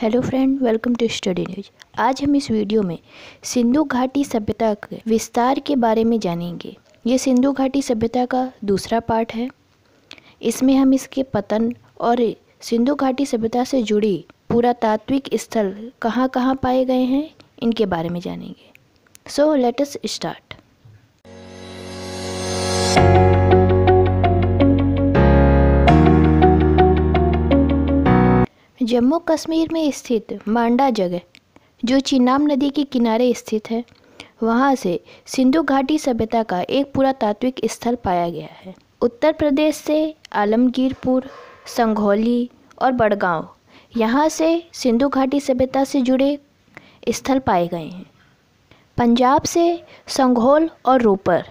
hello friend welcome to study news आज हम इस वीडियो में सिंधु घाटी सभ्यता के विस्तार के बारे में जानेंगे ये सिंधु घाटी सभ्यता का दूसरा पार्ट है इसमें हम इसके पतन और सिंधु घाटी सभ्यता से जुड़ी पुरातात्विक स्थल कहाँ कहाँ पाए गए हैं इनके बारे में जानेंगे so let's start Jammu Kashmir में स्थित मांडा जगह जो चिनाब नदी के किनारे स्थित है वहाँ से सिंधु घाटी सभ्यता का एक पुरातात्विक स्थल पाया गया है उत्तर प्रदेश से आलमगीरपुर संघोली और बड़गांव यहाँ से सिंधु घाटी सभ्यता से जुड़े स्थल पाए गए हैं पंजाब से संघोल और रोपर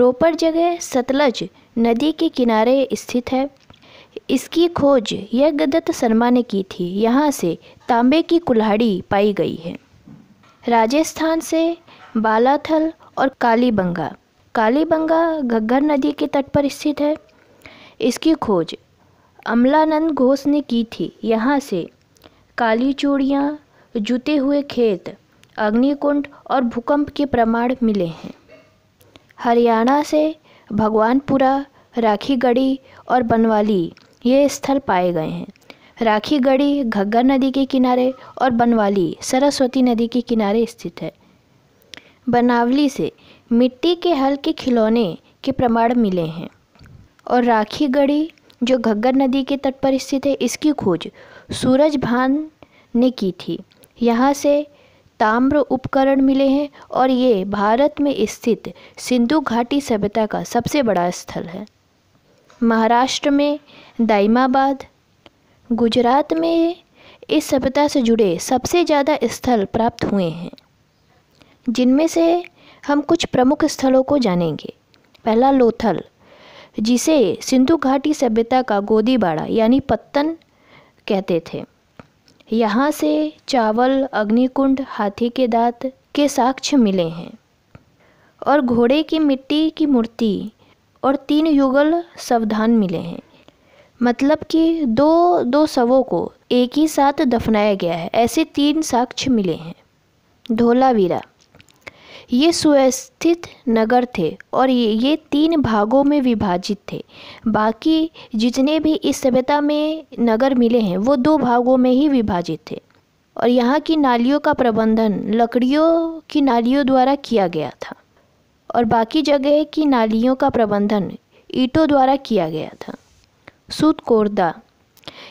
रोपर जगह सतलज नदी के किनारे स्थित है इसकी खोज यज्ञदत्त शर्मा ने की थी यहाँ से तांबे की कुल्हाड़ी पाई गई है राजस्थान से बालाथल और कालीबंगा कालीबंगा घग्गर नदी के तट पर स्थित है इसकी खोज अमलानंद घोष ने की थी यहाँ से काली चूड़ियाँ जुते हुए खेत अग्निकुंड और भूकंप के प्रमाण मिले हैं हरियाणा से भगवानपुरा राखीगढ़ी और बनवाली ये स्थल पाए गए हैं राखी गढ़ी घग्गर नदी के किनारे और बनवाली सरस्वती नदी के किनारे स्थित है बनावली से मिट्टी के हल के खिलौने के प्रमाण मिले हैं और राखी गढ़ी जो घग्गर नदी के तट पर स्थित है इसकी खोज सूरज भान ने की थी यहाँ से ताम्र उपकरण मिले हैं और ये भारत में स्थित सिंधु घाटी सभ्यता का सबसे बड़ा स्थल है महाराष्ट्र में दाइमाबाद गुजरात में इस सभ्यता से जुड़े सबसे ज़्यादा स्थल प्राप्त हुए हैं जिनमें से हम कुछ प्रमुख स्थलों को जानेंगे पहला लोथल जिसे सिंधु घाटी सभ्यता का गोदीबाड़ा यानी पत्तन कहते थे यहाँ से चावल अग्निकुंड हाथी के दांत के साक्ष्य मिले हैं और घोड़े की मिट्टी की मूर्ति और तीन युगल सवधान मिले हैं मतलब कि दो दो शवों को एक ही साथ दफनाया गया है ऐसे तीन साक्ष्य मिले हैं धोलावीरा ये सुस्थित नगर थे और ये ये तीन भागों में विभाजित थे बाकी जितने भी इस सभ्यता में नगर मिले हैं वो दो भागों में ही विभाजित थे और यहाँ की नालियों का प्रबंधन लकड़ियों की नालियों द्वारा किया गया था और बाकी जगह की नालियों का प्रबंधन ईटों द्वारा किया गया था सूतकोरदा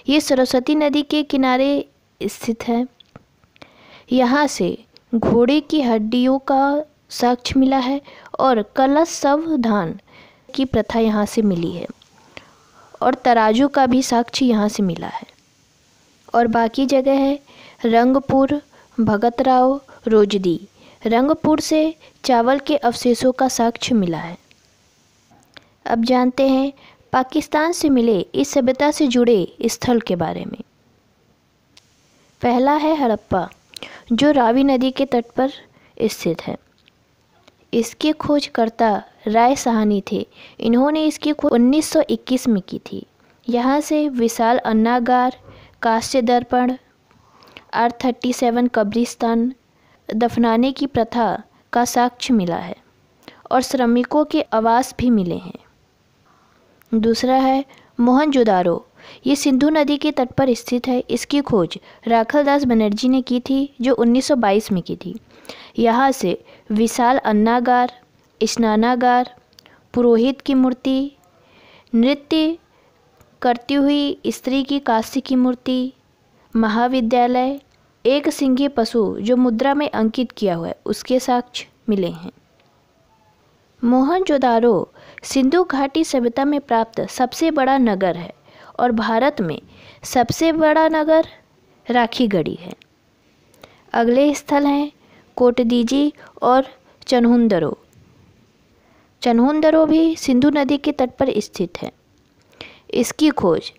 ये सरस्वती नदी के किनारे स्थित है यहाँ से घोड़े की हड्डियों का साक्ष्य मिला है और कलश शव धान की प्रथा यहाँ से मिली है और तराजू का भी साक्ष्य यहाँ से मिला है और बाकी जगह है रंगपुर भगतराव रोजदी रंगपुर से चावल के अवशेषों का साक्ष्य मिला है अब जानते हैं पाकिस्तान से मिले इस सभ्यता से जुड़े स्थल के बारे में पहला है हड़प्पा जो रावी नदी के तट पर स्थित है इसके खोजकर्ता राय सहानी थे इन्होंने इसकी खोज 1921 में की थी यहाँ से विशाल अन्नागार कांस्य दर्पण आर थर्टी सेवन कब्रिस्तान दफनाने की प्रथा का साक्ष्य मिला है और श्रमिकों के आवास भी मिले हैं दूसरा है मोहनजोदारो ये सिंधु नदी के तट पर स्थित है इसकी खोज राखलदास बनर्जी ने की थी जो 1922 में की थी यहाँ से विशाल अन्नागार स्नानागार पुरोहित की मूर्ति नृत्य करती हुई स्त्री की काशी की मूर्ति महाविद्यालय एक सिंघी पशु जो मुद्रा में अंकित किया हुआ है उसके साक्ष्य मिले हैं मोहन जोदारो सिंधु घाटी सभ्यता में प्राप्त सबसे बड़ा नगर है और भारत में सबसे बड़ा नगर राखी गढ़ी है अगले स्थल हैं कोटदीजी और चन्हुंदरो चन्हुंदरो भी सिंधु नदी के तट पर स्थित है इसकी खोज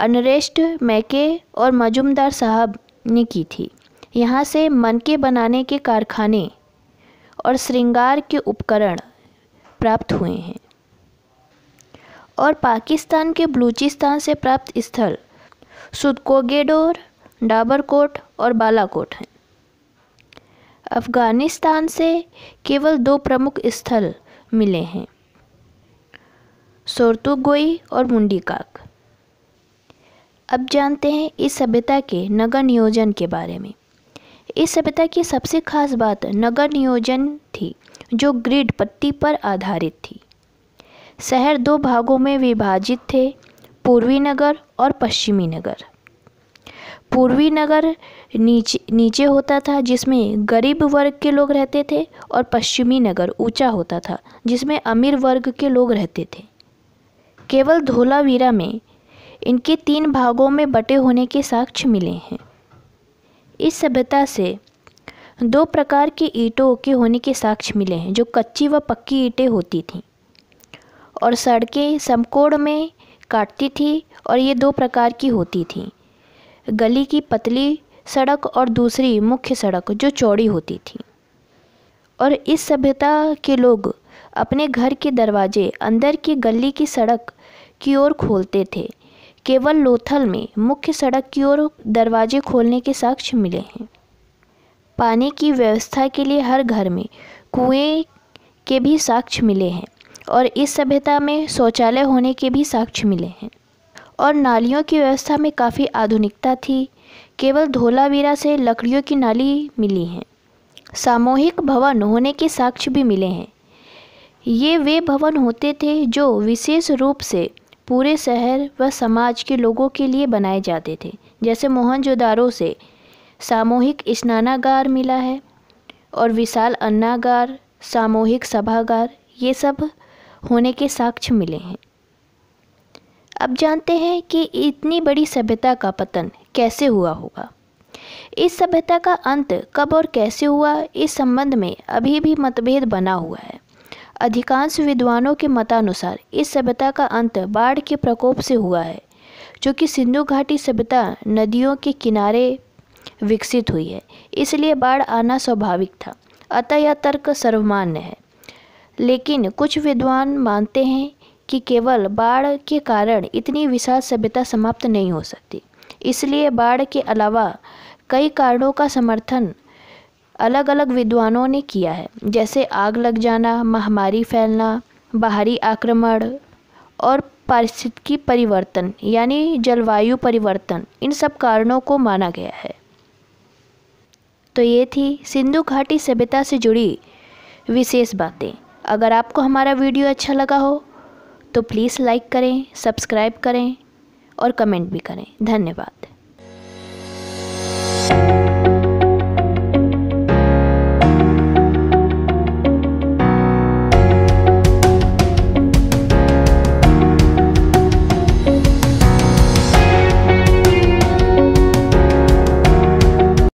अनरेस्ट मैके और मजुमदार साहब ने की थी यहाँ से मनके बनाने के कारखाने और श्रृंगार के उपकरण प्राप्त हुए हैं और पाकिस्तान के बलूचिस्तान से प्राप्त स्थल सुदकोगेडोर डाबरकोट और बालाकोट हैं अफ़गानिस्तान से केवल दो प्रमुख स्थल मिले हैं सोरतुगोई और मुंडीकाक अब जानते हैं इस सभ्यता के नगर नियोजन के बारे में इस सभ्यता की सबसे खास बात नगर नियोजन थी जो ग्रिड पट्टी पर आधारित थी शहर दो भागों में विभाजित थे पूर्वी नगर और पश्चिमी नगर पूर्वी नगर नीचे नीचे होता था जिसमें गरीब वर्ग के लोग रहते थे और पश्चिमी नगर ऊंचा होता था जिसमें अमीर वर्ग के लोग रहते थे केवल धोलावीरा में इनके तीन भागों में बटे होने के साक्ष्य मिले हैं इस सभ्यता से दो प्रकार की ईंटों के होने के साक्ष्य मिले हैं जो कच्ची व पक्की ईंटें होती थीं और सड़कें समकोण में काटती थी और ये दो प्रकार की होती थी गली की पतली सड़क और दूसरी मुख्य सड़क जो चौड़ी होती थी और इस सभ्यता के लोग अपने घर के दरवाजे अंदर की गली की सड़क की ओर खोलते थे केवल लोथल में मुख्य सड़क की ओर दरवाजे खोलने के साक्ष्य मिले हैं पानी की व्यवस्था के लिए हर घर में कुएं के भी साक्ष्य मिले हैं और इस सभ्यता में शौचालय होने के भी साक्ष्य मिले हैं और नालियों की व्यवस्था में काफ़ी आधुनिकता थी केवल धोलावीरा से लकड़ियों की नाली मिली हैं सामूहिक भवन होने के साक्ष्य भी मिले हैं ये वे भवन होते थे जो विशेष रूप से पूरे शहर व समाज के लोगों के लिए बनाए जाते थे जैसे मोहनजोदारों से सामूहिक स्नानागार मिला है और विशाल अन्नागार सामूहिक सभागार ये सब होने के साक्ष्य मिले हैं अब जानते हैं कि इतनी बड़ी सभ्यता का पतन कैसे हुआ होगा इस सभ्यता का अंत कब और कैसे हुआ इस संबंध में अभी भी मतभेद बना हुआ है अधिकांश विद्वानों के मतानुसार इस सभ्यता का अंत बाढ़ के प्रकोप से हुआ है जो कि सिंधु घाटी सभ्यता नदियों के किनारे विकसित हुई है इसलिए बाढ़ आना स्वाभाविक था अतः यह तर्क सर्वमान्य है लेकिन कुछ विद्वान मानते हैं कि केवल बाढ़ के कारण इतनी विशाल सभ्यता समाप्त नहीं हो सकती इसलिए बाढ़ के अलावा कई कारणों का समर्थन अलग अलग विद्वानों ने किया है जैसे आग लग जाना महामारी फैलना बाहरी आक्रमण और पारिस्थितिकी परिवर्तन यानी जलवायु परिवर्तन इन सब कारणों को माना गया है तो ये थी सिंधु घाटी सभ्यता से जुड़ी विशेष बातें अगर आपको हमारा वीडियो अच्छा लगा हो तो प्लीज़ लाइक करें सब्सक्राइब करें और कमेंट भी करें धन्यवाद